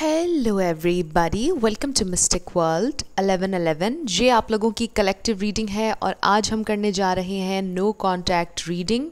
Hello everybody welcome to mystic world 1111 ये आप लोगों की कलेक्टिव रीडिंग है और आज हम करने जा रहे हैं नो कॉन्टैक्ट रीडिंग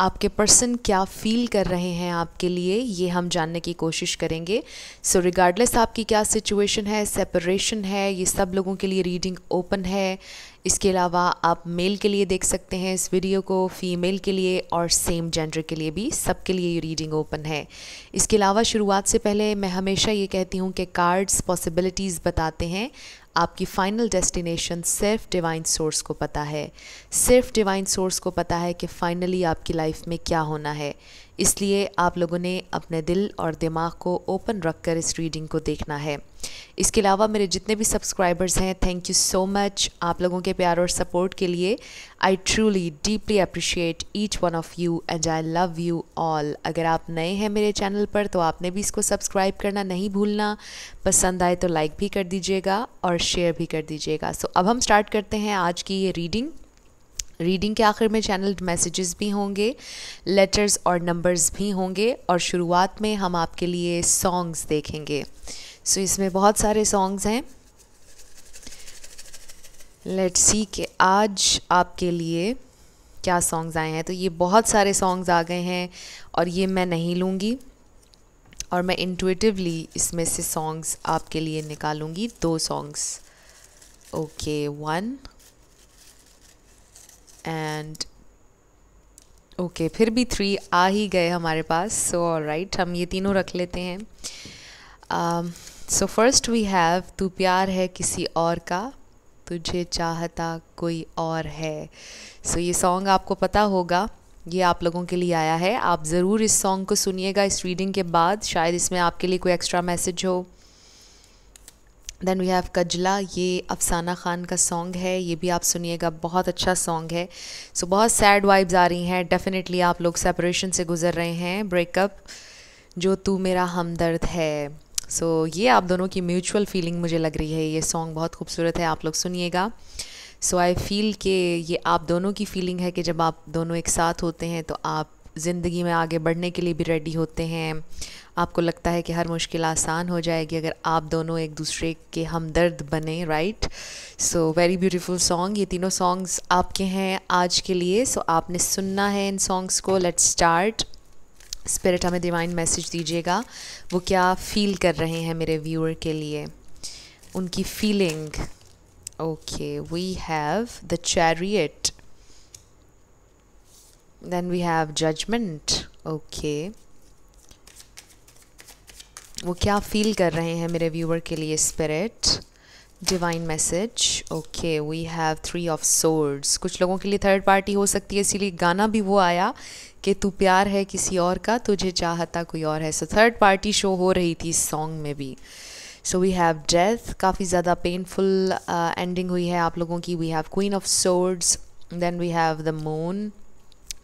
आपके पर्सन क्या फील कर रहे हैं आपके लिए ये हम जानने की कोशिश करेंगे सो so, रिगार्डलेस आपकी क्या सिचुएशन है सेपरेशन है ये सब लोगों के लिए रीडिंग ओपन है इसके अलावा आप मेल के लिए देख सकते हैं इस वीडियो को फीमेल के लिए और सेम जेंडर के लिए भी सबके लिए ये रीडिंग ओपन है इसके अलावा शुरुआत से पहले मैं हमेशा ये कहती हूँ कि कार्ड्स पॉसिबिलिटीज़ बताते हैं आपकी फ़ाइनल डेस्टिनेशन सिर्फ डिवाइन सोर्स को पता है सिर्फ डिवाइन सोर्स को पता है कि फ़ाइनली आपकी लाइफ में क्या होना है इसलिए आप लोगों ने अपने दिल और दिमाग को ओपन रखकर इस रीडिंग को देखना है इसके अलावा मेरे जितने भी सब्सक्राइबर्स हैं थैंक यू सो मच आप लोगों के प्यार और सपोर्ट के लिए I truly deeply appreciate each one of you and I love you all अगर आप नए हैं मेरे चैनल पर तो आपने भी इसको सब्सक्राइब करना नहीं भूलना पसंद आए तो लाइक भी कर दीजिएगा और शेयर भी कर दीजिएगा सो so, अब हम स्टार्ट करते हैं आज की ये रीडिंग रीडिंग के आखिर में चैनल मैसेजेस भी होंगे लेटर्स और नंबर्स भी होंगे और शुरुआत में हम आपके लिए सॉन्ग्स देखेंगे सो so, इसमें बहुत सारे सॉन्ग्स हैं लेट्स सी के आज आपके लिए क्या सॉन्ग्स आए हैं तो ये बहुत सारे सॉन्ग्स आ गए हैं और ये मैं नहीं लूँगी और मैं इंटुटिवली इसमें से सॉन्ग्स आपके लिए निकालूंगी दो songs okay one and okay फिर भी थ्री आ ही गए हमारे पास सो so, राइट right, हम ये तीनों रख लेते हैं सो फर्स्ट वी हैव तू प्यार है किसी और का तुझे चाहता कोई और है सो so, ये सॉन्ग आपको पता होगा ये आप लोगों के लिए आया है आप ज़रूर इस सॉन्ग को सुनिएगा इस रीडिंग के बाद शायद इसमें आपके लिए कोई एक्स्ट्रा मैसेज हो देन वी हैव कजला ये अफसाना ख़ान का सॉन्ग है ये भी आप सुनिएगा बहुत अच्छा सॉन्ग है सो so, बहुत सैड वाइब्स आ रही हैं डेफिनेटली आप लोग सेपरेशन से गुजर रहे हैं ब्रेकअप जो तू मेरा हमदर्द है सो so, ये आप दोनों की म्यूचुअल फीलिंग मुझे लग रही है ये सॉन्ग बहुत खूबसूरत है आप लोग सुनिएगा सो आई फील कि ये आप दोनों की फीलिंग है कि जब आप दोनों एक साथ होते हैं तो आप ज़िंदगी में आगे बढ़ने के लिए भी रेडी होते हैं आपको लगता है कि हर मुश्किल आसान हो जाएगी अगर आप दोनों एक दूसरे के हमदर्द बने right so very beautiful song ये तीनों सॉन्ग्स आपके हैं आज के लिए सो so, आपने सुनना है इन सॉन्ग्स को लेट स्टार्ट स्पिरिट हमें डिवाइन मैसेज दीजिएगा वो क्या फील कर रहे हैं मेरे व्यूअर के लिए उनकी feeling okay we have the chariot then we have judgment okay वो क्या फील कर रहे हैं मेरे व्यूअर के लिए spirit divine message okay we have three of swords कुछ लोगों के लिए थर्ड पार्टी हो सकती है इसीलिए गाना भी वो आया कि तू प्यार है किसी और का तुझे चाहता कोई और है सो थर्ड पार्टी शो हो रही थी इस सॉन्ग में भी सो वी हैव डेथ काफ़ी ज़्यादा पेनफुल एंडिंग हुई है आप लोगों की we have queen of swords then we have the moon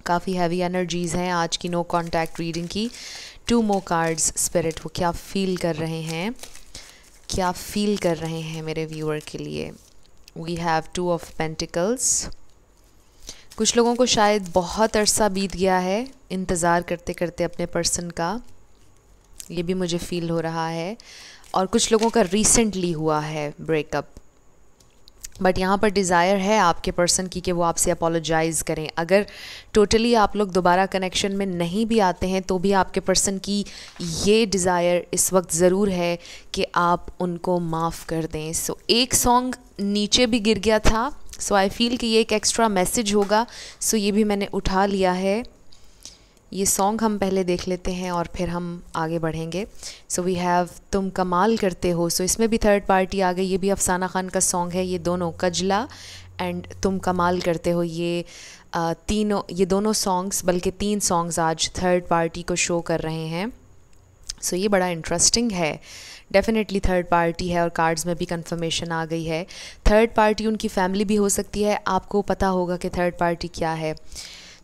काफ़ी हैवी एनर्जीज़ हैं आज की नो कॉन्टैक्ट रीडिंग की टू मो कार्ड्स स्पिरिट वो क्या फील कर रहे हैं क्या फील कर रहे हैं मेरे व्यूअर के लिए we have two of pentacles कुछ लोगों को शायद बहुत अरसा बीत गया है इंतज़ार करते करते अपने पर्सन का ये भी मुझे फील हो रहा है और कुछ लोगों का रिसेंटली हुआ है ब्रेकअप बट यहाँ पर डिज़ायर है आपके पर्सन की कि वो आपसे अपोलोजाइज़ करें अगर टोटली आप लोग दोबारा कनेक्शन में नहीं भी आते हैं तो भी आपके पर्सन की ये डिज़ायर इस वक्त ज़रूर है कि आप उनको माफ़ कर दें सो so, एक सॉन्ग नीचे भी गिर गया था सो आई फील कि ये एक एक्स्ट्रा मैसेज होगा सो so, ये भी मैंने उठा लिया है ये सॉन्ग हम पहले देख लेते हैं और फिर हम आगे बढ़ेंगे सो वी हैव तुम कमाल करते हो सो so, इसमें भी थर्ड पार्टी आ गई ये भी अफसाना ख़ान का सॉन्ग है ये दोनों कजला एंड तुम कमाल करते हो ये तीनों ये दोनों सॉन्ग्स बल्कि तीन सॉन्ग्स आज थर्ड पार्टी को शो कर रहे हैं सो so, ये बड़ा इंटरेस्टिंग है डेफ़िनेटली थर्ड पार्टी है और कार्ड्स में भी कंफर्मेशन आ गई है थर्ड पार्टी उनकी फैमिली भी हो सकती है आपको पता होगा कि थर्ड पार्टी क्या है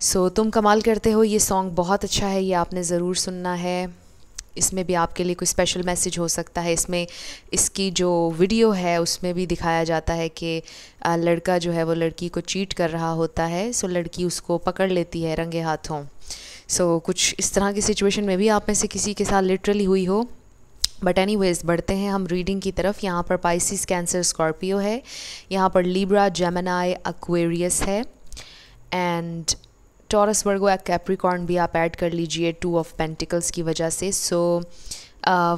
सो so, तुम कमाल करते हो ये सॉन्ग बहुत अच्छा है ये आपने ज़रूर सुनना है इसमें भी आपके लिए कोई स्पेशल मैसेज हो सकता है इसमें इसकी जो वीडियो है उसमें भी दिखाया जाता है कि लड़का जो है वो लड़की को चीट कर रहा होता है सो लड़की उसको पकड़ लेती है रंगे हाथों सो कुछ इस तरह की सिचुएशन में भी आप में से किसी के साथ लिटरली हुई हो बट एनी वेज बढ़ते हैं हम रीडिंग की तरफ यहाँ पर पाइसिस कैंसर स्कॉर्पियो है यहाँ पर लिब्रा जेमेनाई अक्वेरियस है एंड टॉरस वर्गो या कैप्रिकॉर्न भी आप ऐड कर लीजिए टू ऑफ पेंटिकल्स की वजह से सो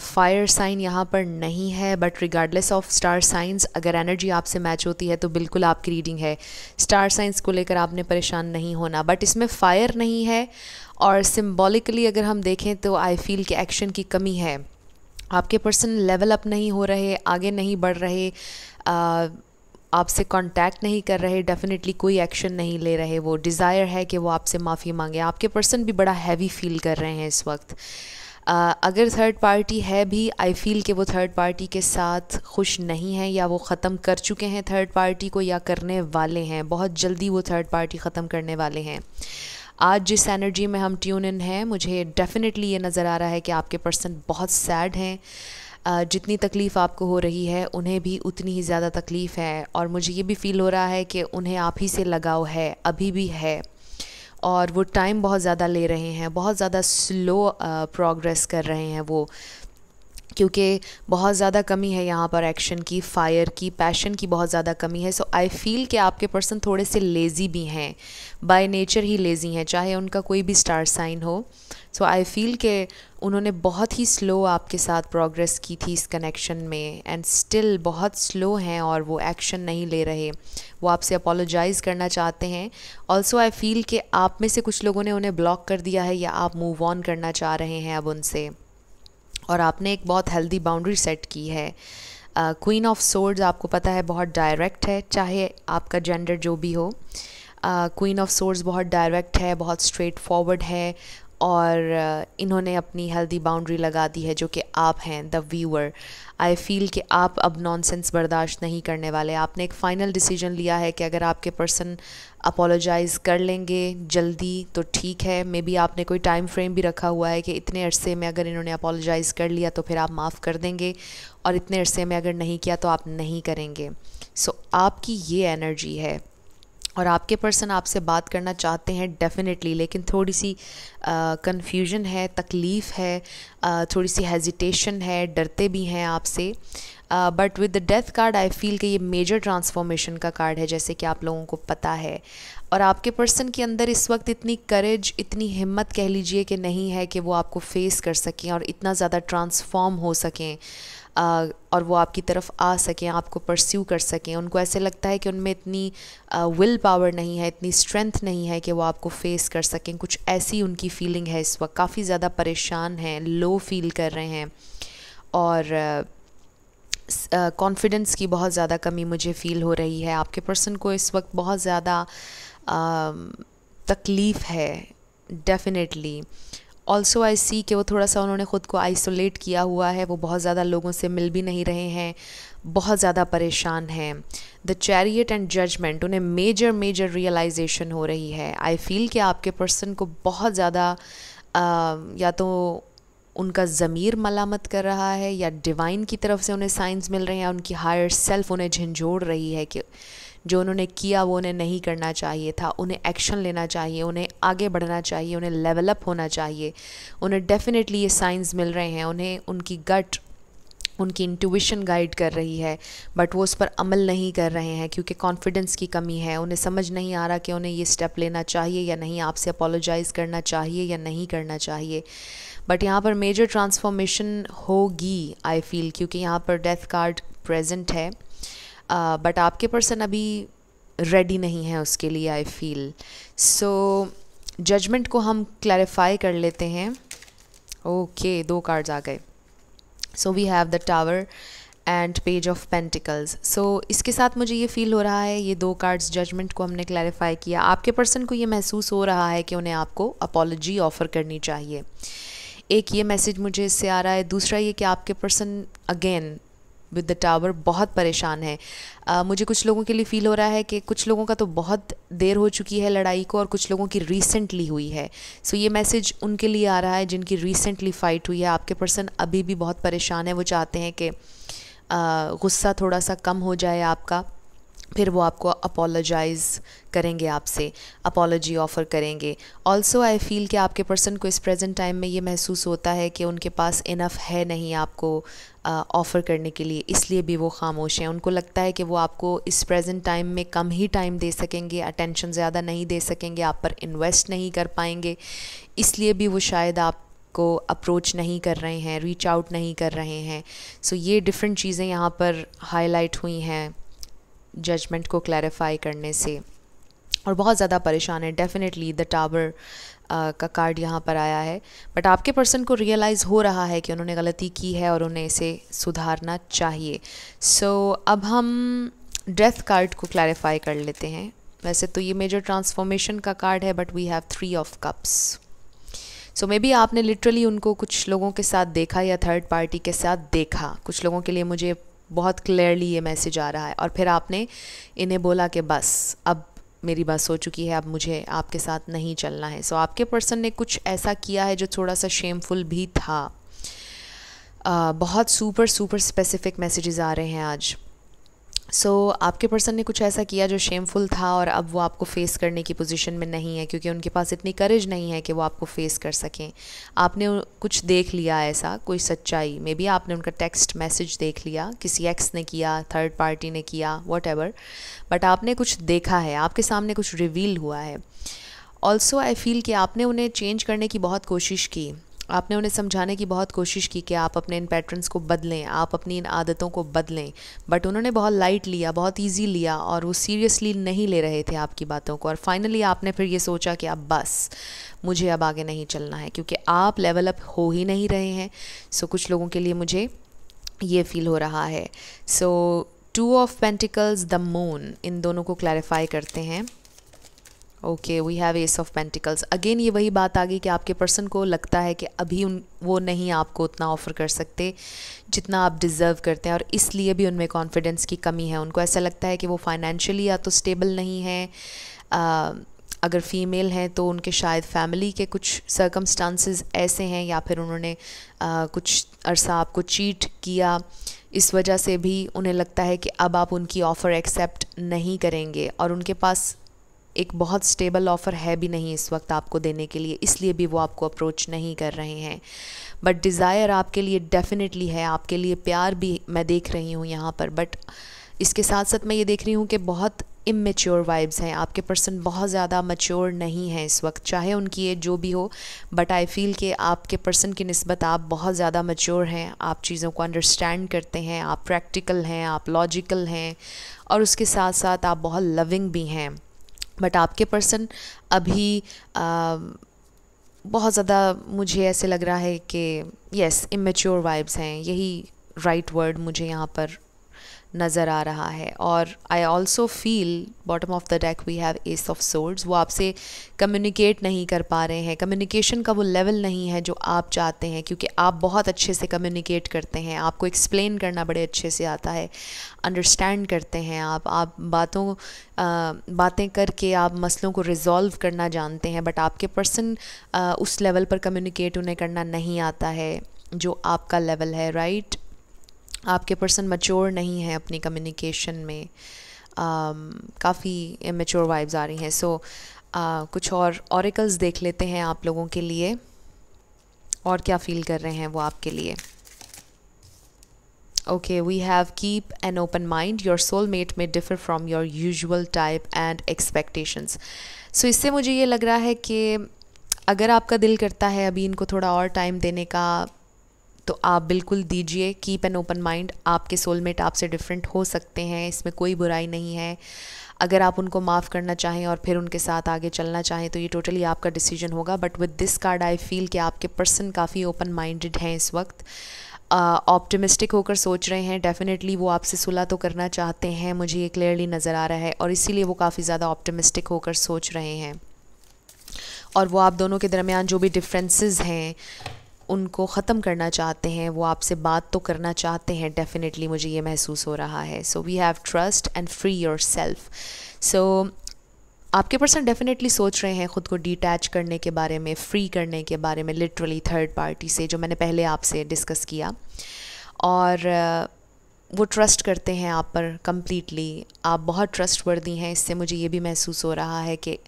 फायर साइन यहाँ पर नहीं है but regardless of star signs अगर एनर्जी आपसे मैच होती है तो बिल्कुल आपकी रीडिंग है स्टार साइंस को लेकर आपने परेशान नहीं होना बट इसमें फायर नहीं है और सिम्बॉलिकली अगर हम देखें तो आई फील कि एक्शन की कमी है आपके पर्सन लेवल अप नहीं हो रहे आगे नहीं बढ़ रहे uh, आपसे कांटेक्ट नहीं कर रहे डेफिनेटली कोई एक्शन नहीं ले रहे वो डिज़ायर है कि वो आपसे माफ़ी मांगे आपके पर्सन भी बड़ा हैवी फील कर रहे हैं इस वक्त Uh, अगर थर्ड पार्टी है भी आई फील कि वो थर्ड पार्टी के साथ खुश नहीं है या वो ख़त्म कर चुके हैं थर्ड पार्टी को या करने वाले हैं बहुत जल्दी वो थर्ड पार्टी ख़त्म करने वाले हैं आज जिस एनर्जी में हम ट्यून इन हैं मुझे डेफ़िनेटली ये नज़र आ रहा है कि आपके पर्सन बहुत सैड हैं जितनी तकलीफ़ आपको हो रही है उन्हें भी उतनी ही ज़्यादा तकलीफ़ है और मुझे ये भी फ़ील हो रहा है कि उन्हें आप ही से लगाव है अभी भी है और वो टाइम बहुत ज़्यादा ले रहे हैं बहुत ज़्यादा स्लो प्रोग्रेस कर रहे हैं वो क्योंकि बहुत ज़्यादा कमी है यहाँ पर एक्शन की फायर की पैशन की बहुत ज़्यादा कमी है सो आई फील कि आपके पर्सन थोड़े से लेज़ी भी हैं बाय नेचर ही लेज़ी हैं चाहे उनका कोई भी स्टार साइन हो सो आई फील के उन्होंने बहुत ही स्लो आपके साथ प्रोग्रेस की थी इस कनेक्शन में एंड स्टिल बहुत स्लो हैं और वो एक्शन नहीं ले रहे वो आपसे अपोलोजाइज़ करना चाहते हैं ऑल्सो आई फील कि आप में से कुछ लोगों ने उन्हें ब्लॉक कर दिया है या आप मूव ऑन करना चाह रहे हैं अब उनसे और आपने एक बहुत हेल्दी बाउंड्री सेट की है क्वीन ऑफ सोर्ड्स आपको पता है बहुत डायरेक्ट है चाहे आपका जेंडर जो भी हो क्वीन ऑफ सोर्स बहुत डायरेक्ट है बहुत स्ट्रेट फॉरवर्ड है और इन्होंने अपनी हेल्दी बाउंड्री लगा दी है जो कि आप हैं द व्यूअर आई फील कि आप अब नॉनसेंस बर्दाश्त नहीं करने वाले आपने एक फ़ाइनल डिसीजन लिया है कि अगर आपके पर्सन अपोलोजाइज कर लेंगे जल्दी तो ठीक है मे बी आपने कोई टाइम फ्रेम भी रखा हुआ है कि इतने अरसे में अगर इन्होंने अपोलोजाइज़ कर लिया तो फिर आप माफ़ कर देंगे और इतने अरसे में अगर नहीं किया तो आप नहीं करेंगे सो so, आपकी ये एनर्जी है और आपके पर्सन आपसे बात करना चाहते हैं डेफ़िनेटली लेकिन थोड़ी सी कन्फ्यूजन है तकलीफ़ है आ, थोड़ी सी हेजिटेशन है डरते भी हैं आपसे but with the death card I feel कि ये मेजर ट्रांसफॉर्मेशन का कार्ड है जैसे कि आप लोगों को पता है और आपके पर्सन के अंदर इस वक्त इतनी करेज इतनी हिम्मत कह लीजिए कि नहीं है कि वो आपको फेस कर सकें और इतना ज़्यादा ट्रांसफॉर्म हो सकें uh, और वो आपकी तरफ आ सकें आपको परस्यू कर सकें उनको ऐसे लगता है कि उनमें इतनी विल uh, पावर नहीं है इतनी स्ट्रेंथ नहीं है कि वो आपको फेस कर सकें कुछ ऐसी उनकी फीलिंग है इस वक्त काफ़ी ज़्यादा परेशान हैं लो फील कर रहे हैं और uh, कॉन्फिडेंस uh, की बहुत ज़्यादा कमी मुझे फ़ील हो रही है आपके पर्सन को इस वक्त बहुत ज़्यादा uh, तकलीफ़ है डेफिनेटली ऑल्सो आई सी कि वो थोड़ा सा उन्होंने ख़ुद को आइसोलेट किया हुआ है वो बहुत ज़्यादा लोगों से मिल भी नहीं रहे हैं बहुत ज़्यादा परेशान हैं द चैरियट एंड जजमेंट उन्हें मेजर मेजर रियलाइजेशन हो रही है आई फील कि आपके पर्सन को बहुत ज़्यादा या तो उनका ज़मीर मलामत कर रहा है या डिवाइन की तरफ से उन्हें साइंस मिल रहे हैं या उनकी हायर सेल्फ उन्हें झंझोड़ रही है कि जो उन्होंने किया वो उन्हें नहीं करना चाहिए था उन्हें एक्शन लेना चाहिए उन्हें आगे बढ़ना चाहिए उन्हें लेवलअप होना चाहिए उन्हें डेफिनेटली ये साइंस मिल रहे हैं उन्हें उनकी गट उनकी इंट्यूशन गाइड कर रही है बट वो उस पर अमल नहीं कर रहे हैं क्योंकि कॉन्फिडेंस की कमी है उन्हें समझ नहीं आ रहा कि उन्हें ये स्टेप लेना चाहिए या नहीं आपसे अपोलोजाइज़ करना चाहिए या नहीं करना चाहिए बट यहाँ पर मेजर ट्रांसफॉर्मेशन होगी आई फील क्योंकि यहाँ पर डेथ कार्ड प्रेजेंट है बट uh, आपके पर्सन अभी रेडी नहीं है उसके लिए आई फील सो जजमेंट को हम क्लैरिफाई कर लेते हैं ओके okay, दो कार्ड्स आ गए so we have the tower and page of pentacles so इसके साथ मुझे ये फील हो रहा है ये दो कार्ड्स जजमेंट को हमने क्लैरिफाई किया आपके पर्सन को ये महसूस हो रहा है कि उन्हें आपको अपॉलोजी ऑफ़र करनी चाहिए एक ये मैसेज मुझे इससे आ रहा है दूसरा ये कि आपके person again with the tower बहुत परेशान है uh, मुझे कुछ लोगों के लिए फ़ील हो रहा है कि कुछ लोगों का तो बहुत देर हो चुकी है लड़ाई को और कुछ लोगों की रिसेंटली हुई है सो so, ये मैसेज उनके लिए आ रहा है जिनकी रिसेंटली फ़ाइट हुई है आपके पर्सन अभी भी बहुत परेशान है वो चाहते हैं कि गुस्सा थोड़ा सा कम हो जाए आपका फिर वो आपको अपोलोजाइज़ करेंगे आपसे अपोलोजी ऑफ़र करेंगे ऑल्सो आई फील कि आपके पर्सन को इस प्रेजेंट टाइम में ये महसूस होता है कि उनके पास इनफ है नहीं आपको ऑफ़र करने के लिए इसलिए भी वो खामोश हैं उनको लगता है कि वो आपको इस प्रेजेंट टाइम में कम ही टाइम दे सकेंगे अटेंशन ज़्यादा नहीं दे सकेंगे आप पर इन्वेस्ट नहीं कर पाएंगे इसलिए भी वो शायद आप को अप्रोच नहीं कर रहे हैं रीच आउट नहीं कर रहे हैं सो so, ये डिफरेंट चीज़ें यहाँ पर हाईलाइट हुई हैं जजमेंट को क्लैरिफाई करने से और बहुत ज़्यादा परेशान है डेफ़िनेटली द टावर का कार्ड यहाँ पर आया है बट आपके पर्सन को रियलाइज़ हो रहा है कि उन्होंने गलती की है और उन्हें इसे सुधारना चाहिए सो so, अब हम डेथ कार्ड को क्लैरिफाई कर लेते हैं वैसे तो ये मेजर ट्रांसफॉर्मेशन का कार्ड है but we have three of cups so maybe आपने लिटरली उनको कुछ लोगों के साथ देखा या थर्ड पार्टी के साथ देखा कुछ लोगों के लिए मुझे बहुत क्लियरली ये मैसेज आ रहा है और फिर आपने इन्हें बोला कि बस अब मेरी बस हो चुकी है अब मुझे आपके साथ नहीं चलना है सो so, आपके पर्सन ने कुछ ऐसा किया है जो थोड़ा सा शेमफुल भी था आ, बहुत सुपर सुपर स्पेसिफिक मैसेजेस आ रहे हैं आज सो so, आपके पर्सन ने कुछ ऐसा किया जो शेमफुल था और अब वो आपको फ़ेस करने की पोजीशन में नहीं है क्योंकि उनके पास इतनी करेज नहीं है कि वो आपको फ़ेस कर सकें आपने कुछ देख लिया ऐसा कोई सच्चाई मे बी आपने उनका टेक्स्ट मैसेज देख लिया किसी एक्स ने किया थर्ड पार्टी ने किया वॉट बट आपने कुछ देखा है आपके सामने कुछ रिवील हुआ है ऑल्सो आई फील कि आपने उन्हें चेंज करने की बहुत कोशिश की आपने उन्हें समझाने की बहुत कोशिश की कि आप अपने इन पैटर्न्स को बदलें आप अपनी इन आदतों को बदलें बट उन्होंने बहुत लाइट लिया बहुत ईजी लिया और वो सीरियसली नहीं ले रहे थे आपकी बातों को और फाइनली आपने फिर ये सोचा कि अब बस मुझे अब आगे नहीं चलना है क्योंकि आप लेवल अप हो ही नहीं रहे हैं सो so, कुछ लोगों के लिए मुझे ये फील हो रहा है so two of pentacles the moon इन दोनों को क्लैरिफाई करते हैं okay we have ace of pentacles again ये वही बात आ गई कि आपके पर्सन को लगता है कि अभी उन वो नहीं आपको उतना ऑफ़र कर सकते जितना आप डिज़र्व करते हैं और इसलिए भी उनमें कॉन्फिडेंस की कमी है उनको ऐसा लगता है कि वो फाइनेंशियली या तो स्टेबल नहीं है आ, अगर फीमेल हैं तो उनके शायद फैमिली के कुछ सर्कमस्टांसिस ऐसे हैं या फिर उन्होंने आ, कुछ अरसा आपको चीट किया इस वजह से भी उन्हें लगता है कि अब आप उनकी ऑफ़र एक्सेप्ट नहीं करेंगे और उनके पास एक बहुत स्टेबल ऑफ़र है भी नहीं इस वक्त आपको देने के लिए इसलिए भी वो आपको अप्रोच नहीं कर रहे हैं बट डिज़ायर आपके लिए डेफिनेटली है आपके लिए प्यार भी मैं देख रही हूँ यहाँ पर बट इसके साथ साथ मैं ये देख रही हूँ कि बहुत इमेच्योर वाइब्स हैं आपके पर्सन बहुत ज़्यादा मच्योर नहीं हैं इस वक्त चाहे उनकी एज जो भी हो बट आई फील कि आपके पर्सन की नस्बत आप बहुत ज़्यादा मच्योर हैं आप चीज़ों को अंडरस्टैंड करते हैं आप प्रैक्टिकल हैं आप लॉजिकल हैं और उसके साथ साथ आप बहुत लविंग भी हैं बट आपके पर्सन अभी आ, बहुत ज़्यादा मुझे ऐसे लग रहा है कि यस इमेच्योर वाइब्स हैं यही राइट right वर्ड मुझे यहाँ पर नज़र आ रहा है और I also feel bottom of the deck we have ace of swords वो आपसे कम्युनिकेट नहीं कर पा रहे हैं कम्युनिकेशन का वो लेवल नहीं है जो आप चाहते हैं क्योंकि आप बहुत अच्छे से कम्युनिकेट करते हैं आपको एक्सप्लेन करना बड़े अच्छे से आता है अंडरस्टैंड करते हैं आप आप बातों बातें करके आप मसलों को रिज़ॉल्व करना जानते हैं बट आपके पर्सन उस लेवल पर कम्युनिकेट उन्हें करना नहीं आता है जो आपका लेवल है राइट right? आपके पर्सन मच्योर नहीं है अपनी कम्युनिकेशन में um, काफ़ी मेच्योर वाइब्स आ रही हैं सो so, uh, कुछ और औरकल्स देख लेते हैं आप लोगों के लिए और क्या फील कर रहे हैं वो आपके लिए okay we have keep an open mind your soulmate may differ from your usual type and expectations so इससे मुझे ये लग रहा है कि अगर आपका दिल करता है अभी इनको थोड़ा और टाइम देने का तो आप बिल्कुल दीजिए कीप एन ओपन माइंड आपके सोलमेट आपसे डिफरेंट हो सकते हैं इसमें कोई बुराई नहीं है अगर आप उनको माफ़ करना चाहें और फिर उनके साथ आगे चलना चाहें तो ये टोटली आपका डिसीजन होगा but with this card I feel कि आपके पर्सन काफ़ी ओपन माइंडेड हैं इस वक्त ऑप्टिमिस्टिक uh, होकर सोच रहे हैं डेफिनेटली वो आपसे सुलह तो करना चाहते हैं मुझे ये क्लियरली नज़र आ रहा है और इसीलिए वो काफ़ी ज़्यादा ऑप्टिमिस्टिक होकर सोच रहे हैं और वो आप दोनों के दरमियान जो भी डिफरेंसेस हैं उनको ख़त्म करना चाहते हैं वो आपसे बात तो करना चाहते हैं डेफिनेटली मुझे ये महसूस हो रहा है so we have trust and free yourself so आपके पर्सन डेफिनेटली सोच रहे हैं ख़ुद को डिटैच करने के बारे में फ्री करने के बारे में लिटरली थर्ड पार्टी से जो मैंने पहले आपसे डिस्कस किया और uh, वो ट्रस्ट करते हैं आप पर कम्प्लीटली आप बहुत ट्रस्ट वर्दी हैं इससे मुझे ये भी महसूस हो रहा है कि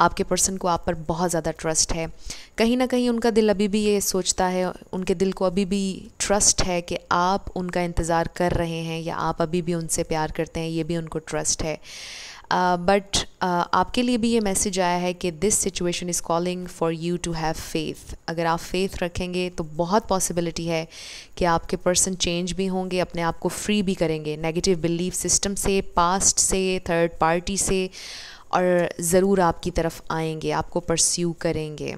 आपके पर्सन को आप पर बहुत ज़्यादा ट्रस्ट है कहीं ना कहीं उनका दिल अभी भी ये सोचता है उनके दिल को अभी भी ट्रस्ट है कि आप उनका इंतज़ार कर रहे हैं या आप अभी भी उनसे प्यार करते हैं ये भी उनको ट्रस्ट है बट uh, uh, आपके लिए भी ये मैसेज आया है कि this situation is calling for you to have faith अगर आप फेथ रखेंगे तो बहुत पॉसिबिलिटी है कि आपके पर्सन चेंज भी होंगे अपने आप को फ्री भी करेंगे नेगेटिव बिलीफ सिस्टम से पास्ट से थर्ड पार्टी से और ज़रूर आपकी तरफ आएंगे आपको परस्यू करेंगे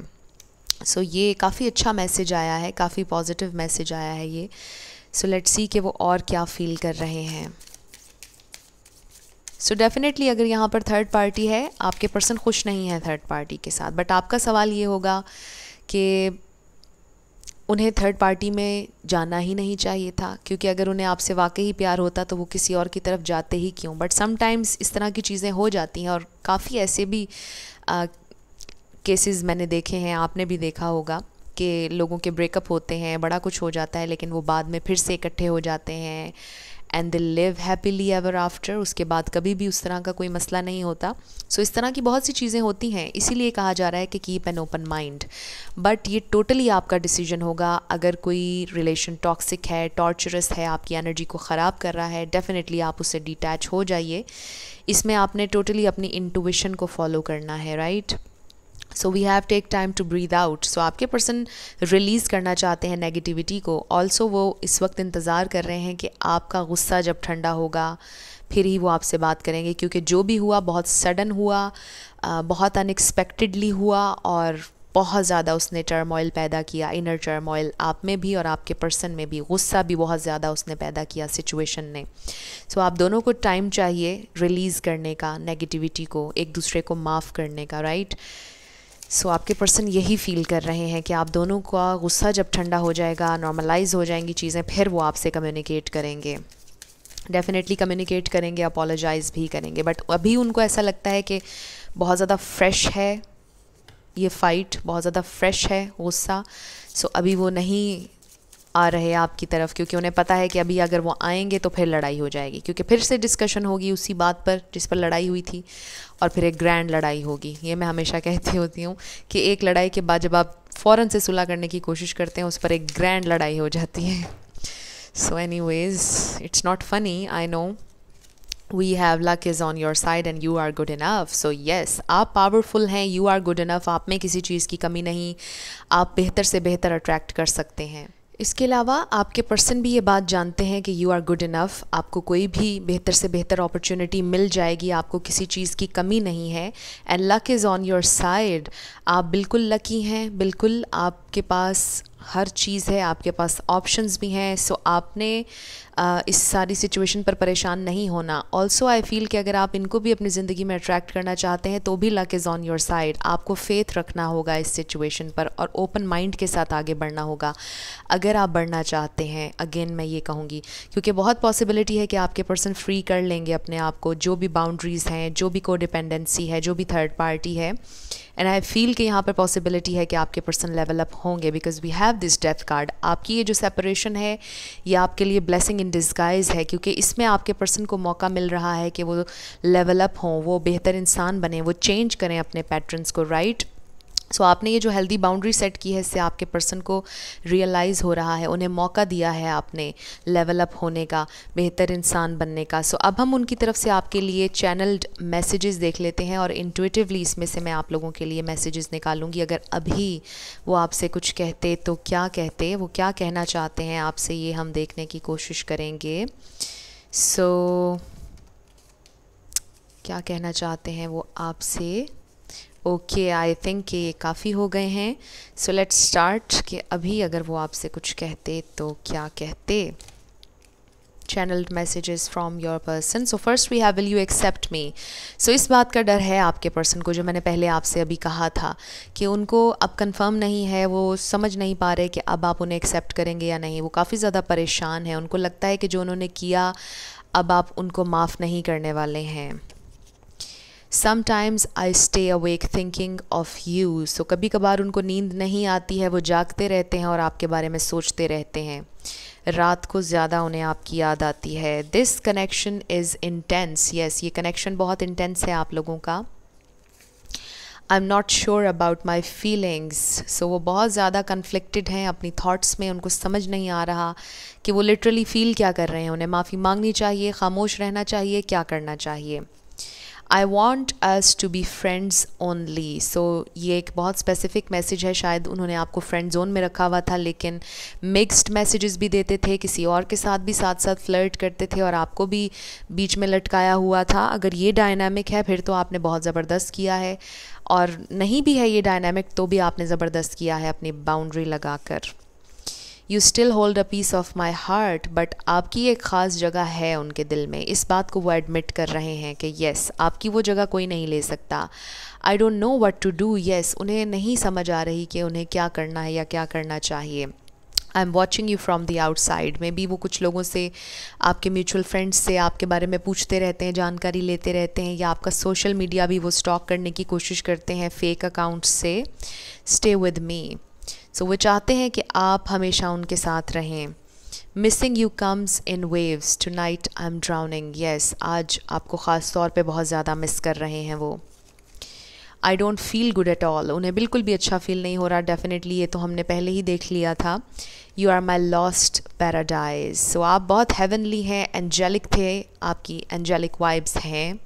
सो so, ये काफ़ी अच्छा मैसेज आया है काफ़ी पॉजिटिव मैसेज आया है ये सो लेट्स सी कि वो और क्या फील कर रहे हैं सो so डेफिनेटली अगर यहाँ पर थर्ड पार्टी है आपके पर्सन खुश नहीं है थर्ड पार्टी के साथ बट आपका सवाल ये होगा कि उन्हें थर्ड पार्टी में जाना ही नहीं चाहिए था क्योंकि अगर उन्हें आपसे वाकई ही प्यार होता तो वो किसी और की तरफ जाते ही क्यों बट समटाइम्स इस तरह की चीज़ें हो जाती हैं और काफ़ी ऐसे भी केसेस मैंने देखे हैं आपने भी देखा होगा कि लोगों के ब्रेकअप होते हैं बड़ा कुछ हो जाता है लेकिन वो बाद में फिर से इकट्ठे हो जाते हैं and they live happily ever after उसके बाद कभी भी उस तरह का कोई मसला नहीं होता सो so, इस तरह की बहुत सी चीज़ें होती हैं इसीलिए कहा जा रहा है कि keep an open mind but ये टोटली आपका डिसीजन होगा अगर कोई रिलेशन टॉक्सिक है टॉर्चरस है आपकी एनर्जी को ख़राब कर रहा है डेफिनेटली आप उससे डिटैच हो जाइए इसमें आपने टोटली अपनी इंटूविशन को फॉलो करना है right right? So we have take time to breathe out so आपके पर्सन रिलीज़ करना चाहते हैं नेगेटिविटी को ऑल्सो वो इस वक्त इंतज़ार कर रहे हैं कि आपका गुस्सा जब ठंडा होगा फिर ही वो आपसे बात करेंगे क्योंकि जो भी हुआ बहुत सडन हुआ बहुत अनएक्सपेक्टेडली हुआ और बहुत ज़्यादा उसने टर्मोइल पैदा किया इनर टर्मोइल आप में भी और आपके पर्सन में भी गुस्सा भी बहुत ज़्यादा उसने पैदा किया सिचुएशन ने सो so, आप दोनों को टाइम चाहिए रिलीज़ करने का नेगेटिविटी को एक दूसरे को माफ़ करने का राइट right? सो so, आपके पर्सन यही फील कर रहे हैं कि आप दोनों का गुस्सा जब ठंडा हो जाएगा नॉर्मलाइज हो जाएंगी चीज़ें फिर वो आपसे कम्युनिकेट करेंगे डेफिनेटली कम्युनिकेट करेंगे अपोलोजाइज भी करेंगे बट अभी उनको ऐसा लगता है कि बहुत ज़्यादा फ्रेश है ये फ़ाइट बहुत ज़्यादा फ्रेश है गुस्सा सो so, अभी वो नहीं आ रहे आपकी तरफ क्योंकि उन्हें पता है कि अभी अगर वो आएंगे तो फिर लड़ाई हो जाएगी क्योंकि फिर से डिस्कशन होगी उसी बात पर जिस पर लड़ाई हुई थी और फिर एक ग्रैंड लड़ाई होगी ये मैं हमेशा कहती होती हूँ कि एक लड़ाई के बाद जब आप फ़ौरन से सुलह करने की कोशिश करते हैं उस पर एक ग्रैंड लड़ाई हो जाती है so anyways it's not funny I know we have luck is on your side and you are good enough so yes आप पावरफुल हैं यू आर गुड इनफ आप में किसी चीज़ की कमी नहीं आप बेहतर से बेहतर अट्रैक्ट कर सकते हैं इसके अलावा आपके पर्सन भी ये बात जानते हैं कि यू आर गुड इनफ़ आपको कोई भी बेहतर से बेहतर अपॉर्चुनिटी मिल जाएगी आपको किसी चीज़ की कमी नहीं है and luck is on your side आप बिल्कुल लकी हैं बिल्कुल आपके पास हर चीज़ है आपके पास ऑप्शंस भी हैं सो आपने इस सारी सिचुएशन पर परेशान नहीं होना ऑल्सो आई फील कि अगर आप इनको भी अपनी ज़िंदगी में अट्रैक्ट करना चाहते हैं तो भी luck is on your side आपको फेथ रखना होगा इस सिचुएशन पर और ओपन माइंड के साथ आगे बढ़ना होगा अगर आप बढ़ना चाहते हैं अगेन मैं ये कहूँगी क्योंकि बहुत पॉसिबिलिटी है कि आपके पर्सन फ्री कर लेंगे अपने आप को जो भी बाउंड्रीज़ हैं जो भी कोडिपेंडेंसी है जो भी थर्ड पार्टी है एंड आई फील कि यहाँ पर पॉसिबिलिटी है कि आपके पर्सन लेवल अप होंगे because we have this death card आपकी ये जो सेपरेशन है ये आपके लिए ब्लेसिंग इन डिस्गाइज है क्योंकि इसमें आपके पर्सन को मौका मिल रहा है कि वो लेवल अप हों वो बेहतर इंसान बने वो चेंज करें अपने पैटर्नस को राइट right? सो so, आपने ये जो हेल्दी बाउंड्री सेट की है इससे आपके पर्सन को रियलाइज़ हो रहा है उन्हें मौका दिया है आपने लेवल अप होने का बेहतर इंसान बनने का सो so, अब हम उनकी तरफ से आपके लिए चैनल्ड मैसेजेस देख लेते हैं और इंटुटिवली इसमें से मैं आप लोगों के लिए मैसेजेस निकालूंगी अगर अभी वो आपसे कुछ कहते तो क्या कहते वो क्या कहना चाहते हैं आपसे ये हम देखने की कोशिश करेंगे सो so, क्या कहना चाहते हैं वो आपसे ओके आई थिंक कि ये काफ़ी हो गए हैं सो लेट्स स्टार्ट कि अभी अगर वो आपसे कुछ कहते तो क्या कहते channelled messages from your person so first we have will you accept me so इस बात का डर है आपके पर्सन को जो मैंने पहले आपसे अभी कहा था कि उनको अब कंफर्म नहीं है वो समझ नहीं पा रहे कि अब आप उन्हें एक्सेप्ट करेंगे या नहीं वो काफ़ी ज़्यादा परेशान है उनको लगता है कि जो उन्होंने किया अब आप उनको माफ़ नहीं करने वाले हैं sometimes I stay awake thinking of you so कभी कभार उनको नींद नहीं आती है वो जागते रहते हैं और आपके बारे में सोचते रहते हैं रात को ज़्यादा उन्हें आपकी याद आती है this connection is intense yes ये कनेक्शन बहुत इंटेंस है आप लोगों का I am not sure about my feelings so वो बहुत ज़्यादा कन्फ्लिक्टेड हैं अपनी थाट्स में उनको समझ नहीं आ रहा कि वो लिटरली फ़ील क्या कर रहे हैं उन्हें माफ़ी मांगनी चाहिए खामोश रहना चाहिए क्या करना चाहिए I want us to be friends only so ये एक बहुत स्पेसिफिक मैसेज है शायद उन्होंने आपको फ्रेंड जोन में रखा हुआ था लेकिन मिक्स्ड मैसेजेस भी देते थे किसी और के साथ भी साथ साथ फ्लर्ट करते थे और आपको भी बीच में लटकाया हुआ था अगर ये डायनामिक है फिर तो आपने बहुत ज़बरदस्त किया है और नहीं भी है ये डायनामिक तो भी आपने ज़बरदस्त किया है अपनी बाउंड्री लगा कर you still hold a piece of my heart but आपकी एक ख़ास जगह है उनके दिल में इस बात को वो एडमिट कर रहे हैं कि येस आपकी वो जगह कोई नहीं ले सकता I don't know what to do yes उन्हें नहीं समझ आ रही कि उन्हें क्या करना है या क्या करना चाहिए I am watching you from the outside में भी वो कुछ लोगों से आपके म्यूचुअल फ्रेंड्स से आपके बारे में पूछते रहते हैं जानकारी लेते रहते हैं या आपका सोशल मीडिया भी वो स्टॉक करने की कोशिश करते हैं फेक अकाउंट्स से stay with me so so, वो चाहते हैं कि आप हमेशा उनके साथ रहें missing you comes in waves tonight I am drowning yes आज आपको ख़ास तौर पर बहुत ज़्यादा मिस कर रहे हैं वो I don't feel good at all उन्हें बिल्कुल भी अच्छा फील नहीं हो रहा डेफिनेटली ये तो हमने पहले ही देख लिया था you are my lost paradise so आप बहुत हेवनली हैं एंजेलिक थे आपकी एंजेलिक वाइब्स हैं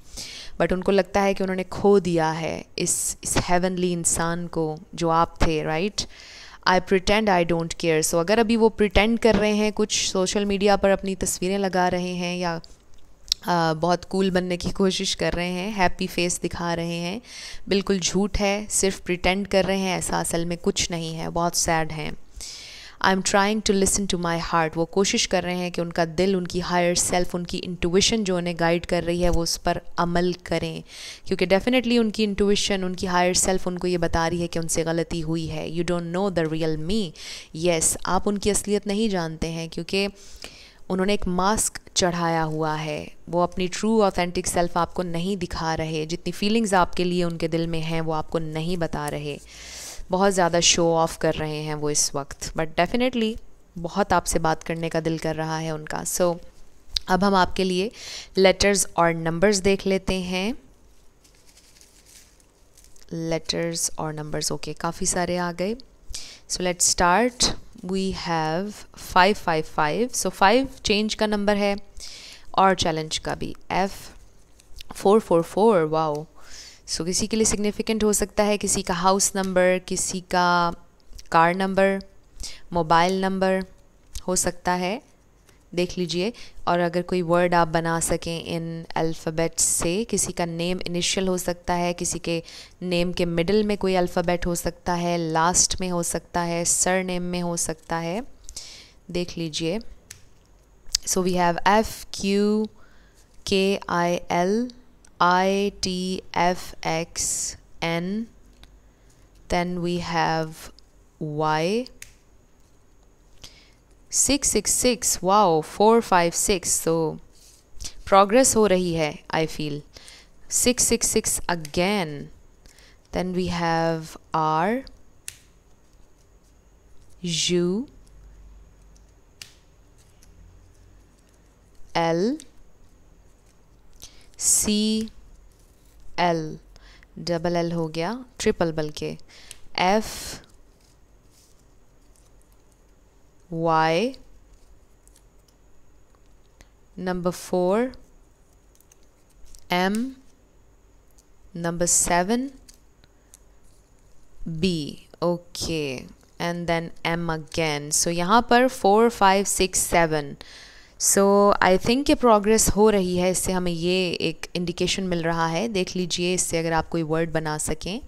बट उनको लगता है कि उन्होंने खो दिया है इस इस हेवनली इंसान को जो आप थे right I pretend I don't care so अगर अभी वो प्रिटेंड कर रहे हैं कुछ सोशल मीडिया पर अपनी तस्वीरें लगा रहे हैं या आ, बहुत कूल बनने की कोशिश कर रहे हैं हैप्पी फेस दिखा रहे हैं बिल्कुल झूठ है सिर्फ प्रिटेंड कर रहे हैं ऐसा असल में कुछ नहीं है बहुत सैड हैं I am trying to listen to my heart वो कोशिश कर रहे हैं कि उनका दिल उनकी हायर सेल्फ उनकी इंटुविशन जो उन्हें गाइड कर रही है वो उस पर अमल करें क्योंकि डेफिनेटली उनकी इंटुविशन उनकी हायर सेल्फ उनको ये बता रही है कि उनसे गलती हुई है you don't know the real me yes आप उनकी असलियत नहीं जानते हैं क्योंकि उन्होंने एक मास्क चढ़ाया हुआ है वो अपनी ट्रू ऑथेंटिक सेल्फ आपको नहीं दिखा रहे जितनी फीलिंग्स आपके लिए उनके दिल में हैं वो आपको नहीं बता रहे बहुत ज़्यादा शो ऑफ कर रहे हैं वो इस वक्त बट डेफिनेटली बहुत आपसे बात करने का दिल कर रहा है उनका सो so, अब हम आपके लिए लेटर्स और नंबर्स देख लेते हैं लेटर्स और नंबर्स ओके काफ़ी सारे आ गए so let start we have five five five so five change का नंबर है और चैलेंज का भी F four four four wow so so, किसी के लिए सिग्निफिकेंट हो सकता है किसी का हाउस नंबर किसी का कार नंबर मोबाइल नंबर हो सकता है देख लीजिए और अगर कोई वर्ड आप बना सकें इन अल्फ़ाबेट से किसी का नेम इनिशियल हो सकता है किसी के नेम के मिडल में कोई अल्फ़ाबेट हो सकता है लास्ट में हो सकता है सर नेम में हो सकता है देख लीजिए so we have F Q K I L I T F X N. Then we have Y. 666 wow 456 so progress ho rahi hai i feel 666 again then we have r u l C L double L हो गया triple बल्कि F Y number four M number seven B okay and then M again so यहाँ पर four five six seven so I think ये progress हो रही है इससे हमें ये एक इंडिकेशन मिल रहा है देख लीजिए इससे अगर आप कोई वर्ड बना सकें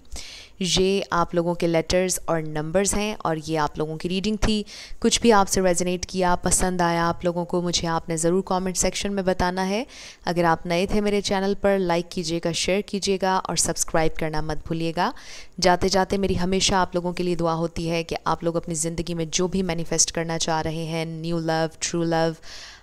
ये आप लोगों के लेटर्स और नंबर्स हैं और ये आप लोगों की रीडिंग थी कुछ भी आपसे रेजोनेट किया पसंद आया आप लोगों को मुझे आपने ज़रूर कमेंट सेक्शन में बताना है अगर आप नए थे मेरे चैनल पर लाइक कीजिएगा शेयर कीजिएगा और सब्सक्राइब करना मत भूलिएगा जाते जाते मेरी हमेशा आप लोगों के लिए दुआ होती है कि आप लोग अपनी ज़िंदगी में जो भी मैनिफेस्ट करना चाह रहे हैं न्यू लव ट्रू लव